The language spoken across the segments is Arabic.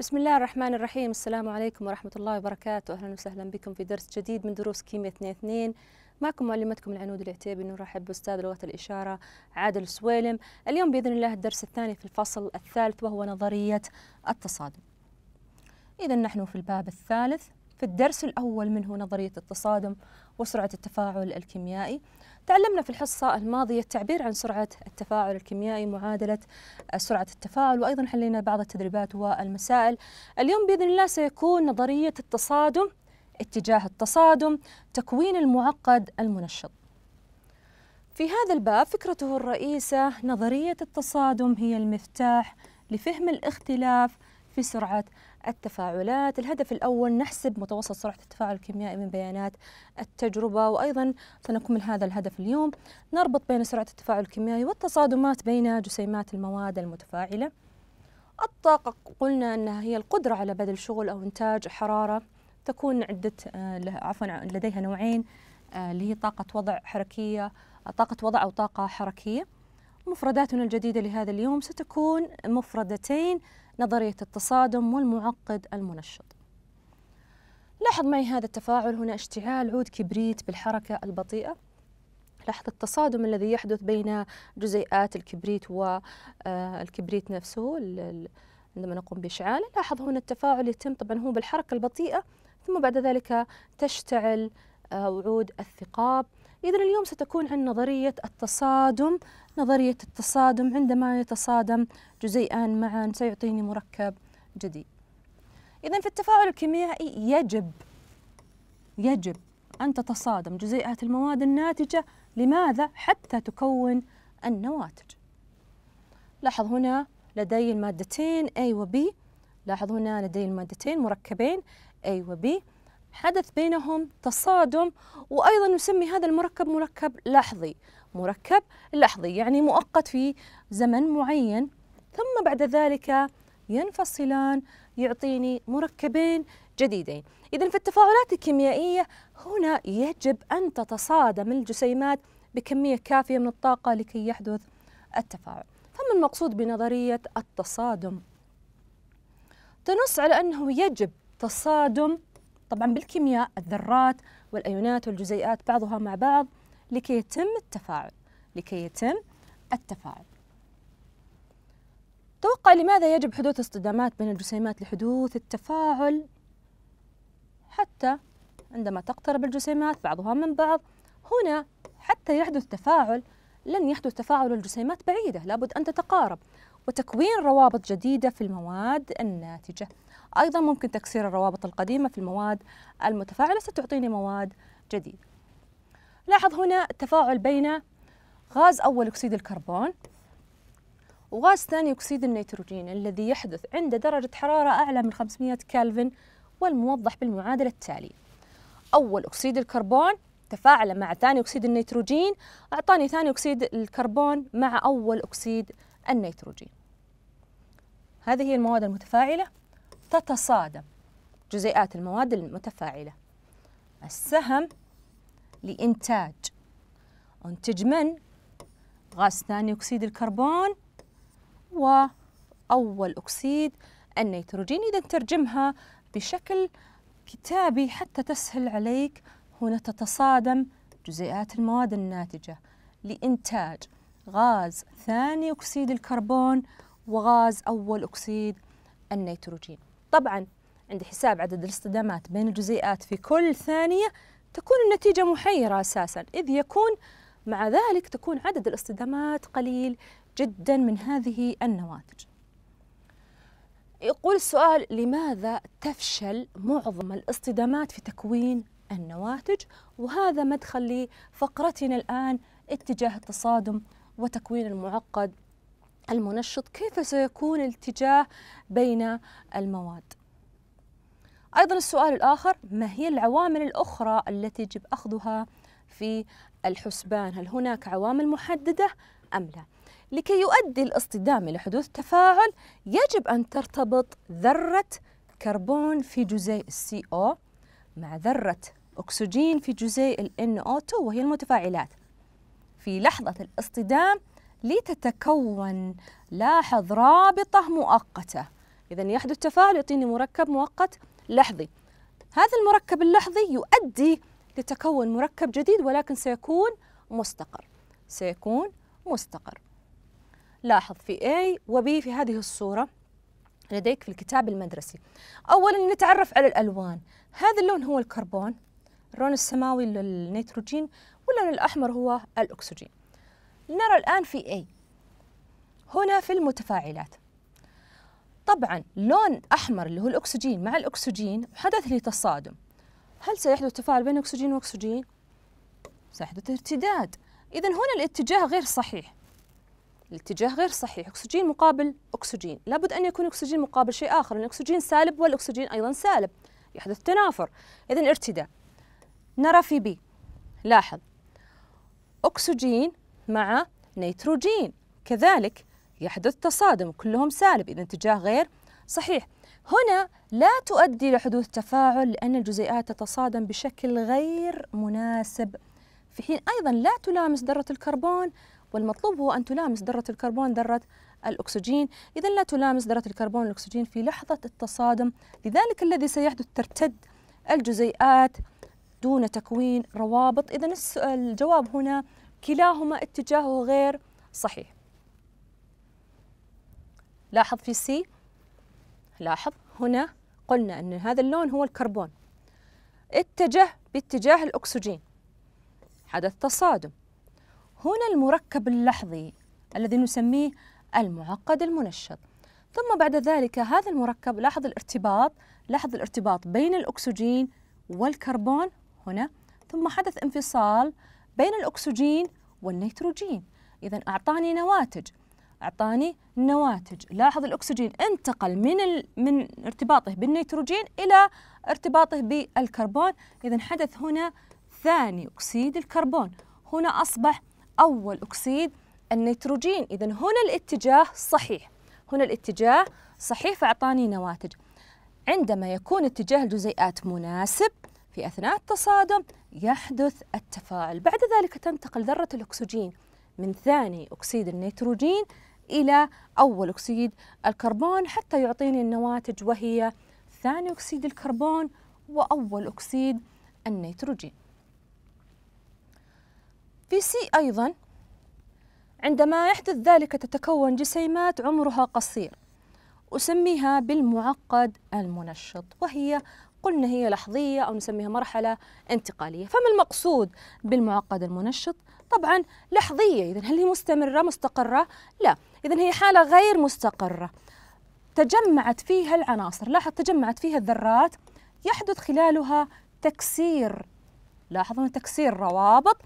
بسم الله الرحمن الرحيم السلام عليكم ورحمة الله وبركاته أهلا وسهلا بكم في درس جديد من دروس كيمياء 2 2 معكم معلمتكم العنود العتيبي نرحب بأستاذ لغة الإشارة عادل سويلم اليوم بإذن الله الدرس الثاني في الفصل الثالث وهو نظرية التصادم إذا نحن في الباب الثالث في الدرس الأول منه نظرية التصادم وسرعة التفاعل الكيميائي تعلمنا في الحصة الماضية التعبير عن سرعة التفاعل الكيميائي معادلة سرعة التفاعل وأيضا حلينا بعض التدريبات والمسائل اليوم بإذن الله سيكون نظرية التصادم اتجاه التصادم تكوين المعقد المنشط في هذا الباب فكرته الرئيسة نظرية التصادم هي المفتاح لفهم الاختلاف في سرعة التفاعلات الهدف الأول نحسب متوسط سرعة التفاعل الكيميائي من بيانات التجربة وأيضا سنكمل هذا الهدف اليوم نربط بين سرعة التفاعل الكيميائي والتصادمات بين جسيمات المواد المتفاعلة الطاقة قلنا أنها هي القدرة على بذل شغل أو إنتاج حرارة تكون عدة آه، عفوا لديها نوعين آه، اللي هي طاقة وضع حركية طاقة وضع أو طاقة حركية مفرداتنا الجديدة لهذا اليوم ستكون مفردتين نظرية التصادم والمعقد المنشط لاحظ معي هذا التفاعل هنا اشتعال عود كبريت بالحركة البطيئة لاحظ التصادم الذي يحدث بين جزيئات الكبريت والكبريت آه، نفسه عندما نقوم بإشعاله لاحظ هنا التفاعل يتم طبعا هو بالحركة البطيئة ثم بعد ذلك تشتعل آه، وعود الثقاب إذا اليوم ستكون عن نظرية التصادم نظرية التصادم عندما يتصادم جزيئان معا سيعطيني مركب جديد إذا في التفاعل الكيميائي يجب يجب أن تتصادم جزيئات المواد الناتجة لماذا حتى تكون النواتج لاحظ هنا لدي المادتين A و B لاحظ هنا لدي المادتين مركبين A و B حدث بينهم تصادم وأيضا نسمي هذا المركب مركب لحظي مركب لحظي يعني مؤقت في زمن معين ثم بعد ذلك ينفصلان يعطيني مركبين جديدين إذا في التفاعلات الكيميائية هنا يجب أن تتصادم الجسيمات بكمية كافية من الطاقة لكي يحدث التفاعل فما المقصود بنظرية التصادم؟ تنص على أنه يجب تصادم طبعا بالكيمياء الذرات والايونات والجزيئات بعضها مع بعض لكي يتم التفاعل لكي يتم التفاعل توقع لماذا يجب حدوث اصطدامات بين الجسيمات لحدوث التفاعل حتى عندما تقترب الجسيمات بعضها من بعض هنا حتى يحدث تفاعل لن يحدث تفاعل الجسيمات بعيدة لابد أن تتقارب وتكوين روابط جديدة في المواد الناتجة أيضا ممكن تكسير الروابط القديمة في المواد المتفاعلة ستعطيني مواد جديدة لاحظ هنا التفاعل بين غاز أول أكسيد الكربون وغاز ثاني أكسيد النيتروجين الذي يحدث عند درجة حرارة أعلى من 500 كلفن والموضح بالمعادلة التالية أول أكسيد الكربون تفاعل مع ثاني أكسيد النيتروجين أعطاني ثاني أكسيد الكربون مع أول أكسيد النيتروجين هذه هي المواد المتفاعلة تتصادم جزيئات المواد المتفاعلة السهم لإنتاج أنتج من غاز ثاني أكسيد الكربون وأول أكسيد النيتروجين إذا ترجمها بشكل كتابي حتى تسهل عليك هنا تتصادم جزيئات المواد الناتجة لإنتاج غاز ثاني أكسيد الكربون وغاز أول أكسيد النيتروجين طبعا عند حساب عدد الاصطدامات بين الجزيئات في كل ثانية تكون النتيجة محيرة أساسا إذ يكون مع ذلك تكون عدد الاصطدامات قليل جدا من هذه النواتج يقول السؤال لماذا تفشل معظم الاصطدامات في تكوين النواتج وهذا مدخل لفقرتنا الآن اتجاه التصادم وتكوين المعقد المنشط كيف سيكون الاتجاه بين المواد أيضا السؤال الآخر ما هي العوامل الأخرى التي يجب أخذها في الحسبان هل هناك عوامل محددة أم لا لكي يؤدي الاصطدام إلى حدوث تفاعل يجب أن ترتبط ذرة كربون في جزيء السي او مع ذرة أكسجين في جزيء ال NO2 وهي المتفاعلات في لحظة الاصطدام لتتكون لاحظ رابطة مؤقتة إذا يحدث تفاعل يعطيني مركب مؤقت لحظي هذا المركب اللحظي يؤدي لتكون مركب جديد ولكن سيكون مستقر سيكون مستقر لاحظ في A و B في هذه الصورة لديك في الكتاب المدرسي أولا نتعرف على الألوان هذا اللون هو الكربون اللون السماوي للنيتروجين واللون الأحمر هو الأكسجين نرى الآن في A هنا في المتفاعلات طبعا لون أحمر اللي هو الأكسجين مع الأكسجين حدث لي تصادم هل سيحدث تفاعل بين أكسجين وأكسجين؟ سيحدث ارتداد إذا هنا الاتجاه غير صحيح الاتجاه غير صحيح أكسجين مقابل أكسجين لابد أن يكون أكسجين مقابل شيء آخر لأن الأكسجين سالب والأكسجين أيضا سالب يحدث تنافر إذا ارتداء نرى في بي لاحظ أكسجين مع نيتروجين كذلك يحدث تصادم كلهم سالب إذا اتجاه غير صحيح هنا لا تؤدي لحدوث تفاعل لأن الجزيئات تتصادم بشكل غير مناسب في حين أيضا لا تلامس ذرة الكربون والمطلوب هو أن تلامس ذرة الكربون ذرة الأكسجين إذا لا تلامس ذرة الكربون الأكسجين في لحظة التصادم لذلك الذي سيحدث ترتد الجزيئات دون تكوين روابط إذا الجواب هنا كلاهما اتجاهه غير صحيح لاحظ في سي لاحظ هنا قلنا أن هذا اللون هو الكربون اتجه باتجاه الأكسجين حدث تصادم هنا المركب اللحظي الذي نسميه المعقد المنشط ثم بعد ذلك هذا المركب لاحظ الارتباط لاحظ الارتباط بين الأكسجين والكربون هنا ثم حدث انفصال بين الأكسجين والنيتروجين إذا أعطاني نواتج أعطاني نواتج لاحظ الأكسجين انتقل من, ال... من ارتباطه بالنيتروجين إلى ارتباطه بالكربون إذا حدث هنا ثاني أكسيد الكربون هنا أصبح أول أكسيد النيتروجين إذا هنا الاتجاه صحيح هنا الاتجاه صحيح فأعطاني نواتج عندما يكون اتجاه الجزيئات مناسب في أثناء التصادم يحدث التفاعل بعد ذلك تنتقل ذرة الأكسجين من ثاني أكسيد النيتروجين إلى أول أكسيد الكربون حتى يعطيني النواتج وهي ثاني أكسيد الكربون وأول أكسيد النيتروجين في سي أيضا عندما يحدث ذلك تتكون جسيمات عمرها قصير أسميها بالمعقد المنشط وهي قلنا هي لحظية أو نسميها مرحلة انتقالية فما المقصود بالمعقد المنشط؟ طبعا لحظية إذا هل هي مستمرة مستقرة؟ لا إذا هي حالة غير مستقرة تجمعت فيها العناصر لاحظ تجمعت فيها الذرات يحدث خلالها تكسير لاحظوا تكسير روابط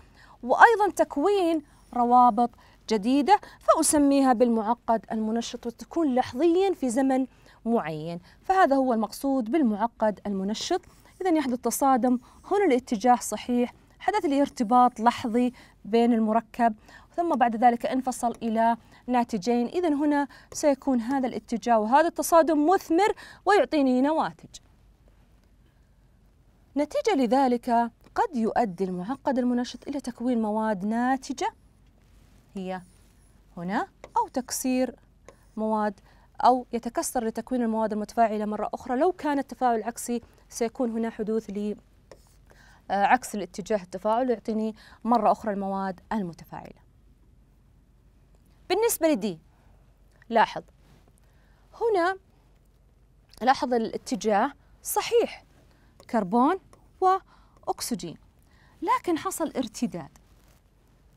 وأيضا تكوين روابط جديدة فأسميها بالمعقد المنشط وتكون لحظيا في زمن معين فهذا هو المقصود بالمعقد المنشط إذا يحدث تصادم هنا الاتجاه صحيح حدث الارتباط لحظي بين المركب ثم بعد ذلك انفصل إلى ناتجين إذا هنا سيكون هذا الاتجاه وهذا التصادم مثمر ويعطيني نواتج نتيجة لذلك قد يؤدي المعقد المنشط إلى تكوين مواد ناتجة هي هنا أو تكسير مواد أو يتكسر لتكوين المواد المتفاعلة مرة أخرى لو كان التفاعل عكسي سيكون هنا حدوث ل آه، عكس الاتجاه التفاعل يعطيني مرة أخرى المواد المتفاعلة بالنسبة لدي لاحظ هنا لاحظ الاتجاه صحيح كربون وأكسجين لكن حصل ارتداد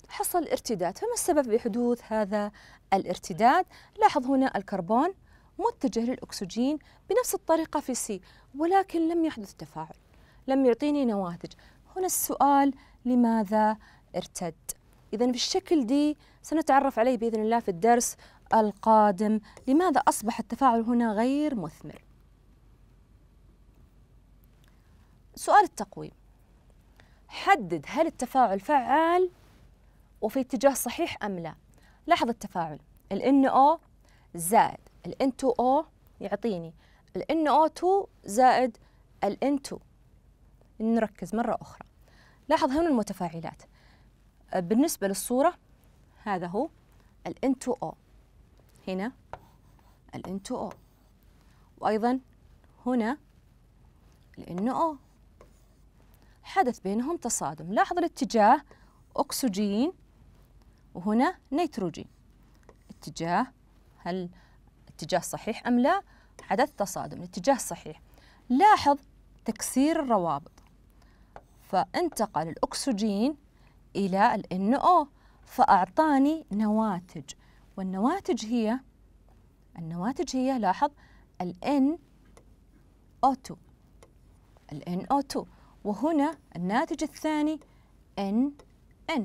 حصل ارتداد فما السبب بحدوث هذا الارتداد لاحظ هنا الكربون متجه للأكسجين بنفس الطريقة في سي ولكن لم يحدث تفاعل لم يعطيني نواتج هنا السؤال لماذا ارتد إذا بالشكل دي سنتعرف عليه بإذن الله في الدرس القادم لماذا أصبح التفاعل هنا غير مثمر سؤال التقويم حدد هل التفاعل فعال وفي اتجاه صحيح أم لا لاحظ التفاعل ال NO زائد ال N2O يعطيني ال NO2 زائد ال N2 نركز مرة أخرى لاحظ هنا المتفاعلات أه، بالنسبة للصورة هذا هو ال N2O هنا ال N2O وأيضا هنا ال NO حدث بينهم تصادم لاحظ الاتجاه أكسجين وهنا نيتروجين اتجاه هل اتجاه صحيح أم لا حدث تصادم الاتجاه صحيح لاحظ تكسير الروابط فانتقل الأكسجين إلى ال NO فأعطاني نواتج والنواتج هي النواتج هي لاحظ ال NO2 ال NO2 وهنا الناتج الثاني NN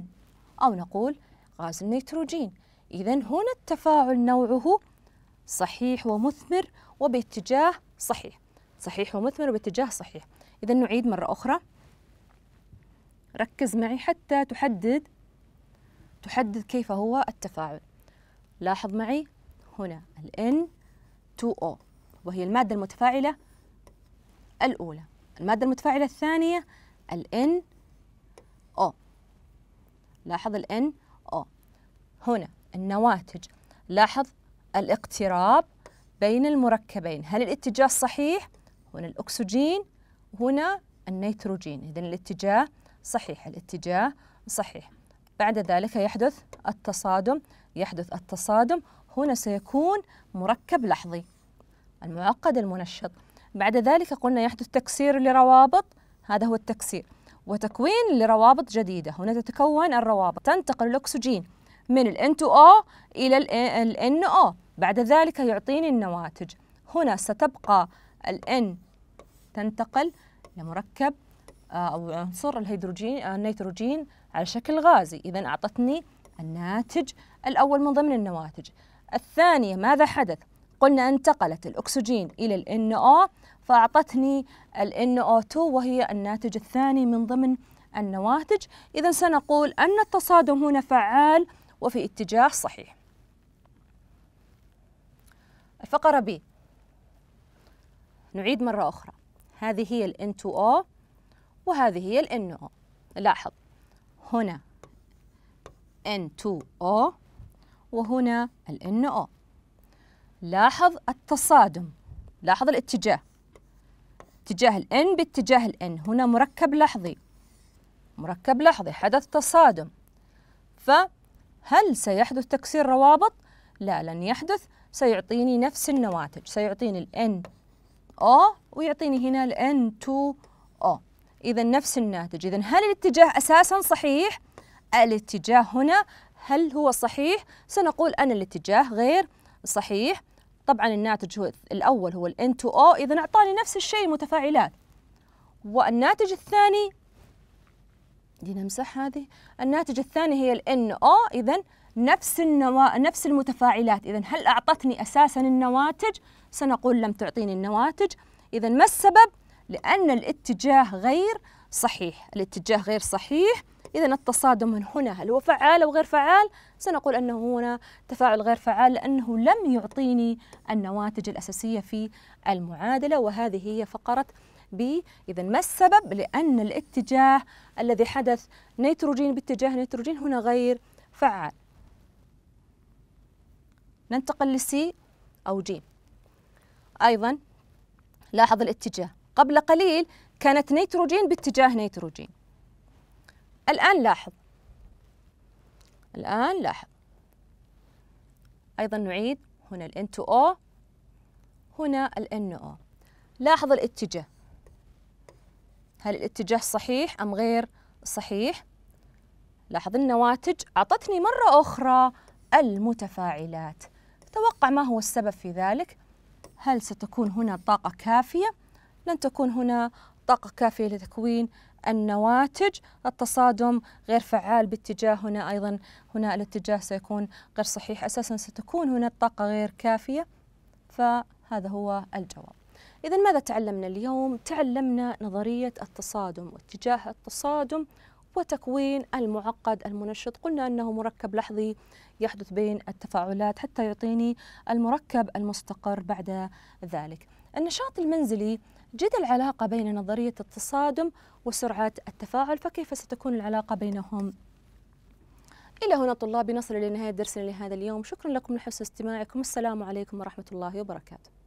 أو نقول غاز النيتروجين إذا هنا التفاعل نوعه صحيح ومثمر وباتجاه صحيح صحيح ومثمر وباتجاه صحيح إذا نعيد مرة أخرى ركز معي حتى تحدد تحدد كيف هو التفاعل لاحظ معي هنا ال N2O وهي المادة المتفاعلة الأولى المادة المتفاعلة الثانية ال NO لاحظ ال N هنا النواتج لاحظ الاقتراب بين المركبين هل الاتجاه صحيح؟ هنا الأكسجين هنا النيتروجين إذا الاتجاه صحيح الاتجاه صحيح بعد ذلك يحدث التصادم يحدث التصادم هنا سيكون مركب لحظي المعقد المنشط بعد ذلك قلنا يحدث تكسير لروابط هذا هو التكسير وتكوين لروابط جديدة هنا تتكون الروابط تنتقل الأكسجين من ال N to O إلى ال NO بعد ذلك يعطيني النواتج هنا ستبقى ال N تنتقل لمركب آه، أو عنصر الهيدروجين آه، النيتروجين على شكل غازي إذا أعطتني الناتج الأول من ضمن النواتج الثانية ماذا حدث؟ قلنا انتقلت الأكسجين إلى ال NO فأعطتني ال NO2 وهي الناتج الثاني من ضمن النواتج إذا سنقول أن التصادم هنا فعال وفي اتجاه صحيح الفقرة B نعيد مرة أخرى هذه هي الـ N2O وهذه هي الـ NO لاحظ هنا N2O وهنا الـ NO لاحظ التصادم لاحظ الاتجاه اتجاه الـ N باتجاه الـ N هنا مركب لحظي مركب لحظي حدث تصادم ف هل سيحدث تكسير روابط؟ لا لن يحدث سيعطيني نفس النواتج سيعطيني ال NO ويعطيني هنا ال N2O إذا نفس الناتج إذا هل الاتجاه أساسا صحيح؟ الاتجاه هنا هل هو صحيح؟ سنقول أن الاتجاه غير صحيح طبعا الناتج هو الأول هو ال N2O إذا أعطاني نفس الشيء متفاعلات والناتج الثاني دي نمسح هذه الناتج الثاني هي الان NO إذا نفس النوا... نفس المتفاعلات إذا هل أعطتني أساسا النواتج سنقول لم تعطيني النواتج إذا ما السبب لأن الاتجاه غير صحيح الاتجاه غير صحيح إذا التصادم من هنا هل هو فعال أو غير فعال؟ سنقول أنه هنا تفاعل غير فعال لأنه لم يعطيني النواتج الأساسية في المعادلة وهذه هي فقرة بي إذا ما السبب لأن الاتجاه الذي حدث نيتروجين باتجاه نيتروجين هنا غير فعال ننتقل لسي أو جيم أيضا لاحظ الاتجاه قبل قليل كانت نيتروجين باتجاه نيتروجين الآن لاحظ الآن لاحظ أيضا نعيد هنا ال N2O هنا ال NO لاحظ الاتجاه هل الاتجاه صحيح أم غير صحيح لاحظ النواتج أعطتني مرة أخرى المتفاعلات توقع ما هو السبب في ذلك هل ستكون هنا طاقة كافية لن تكون هنا طاقة كافية لتكوين النواتج التصادم غير فعال باتجاه هنا أيضا هنا الاتجاه سيكون غير صحيح أساسا ستكون هنا الطاقة غير كافية فهذا هو الجواب إذا ماذا تعلمنا اليوم؟ تعلمنا نظرية التصادم واتجاه التصادم وتكوين المعقد المنشط قلنا أنه مركب لحظي يحدث بين التفاعلات حتى يعطيني المركب المستقر بعد ذلك النشاط المنزلي جد العلاقة بين نظرية التصادم وسرعة التفاعل فكيف ستكون العلاقة بينهم؟ إلى هنا طلابي نصل إلى نهاية درسنا لهذا اليوم شكرا لكم لحسن استماعكم السلام عليكم ورحمة الله وبركاته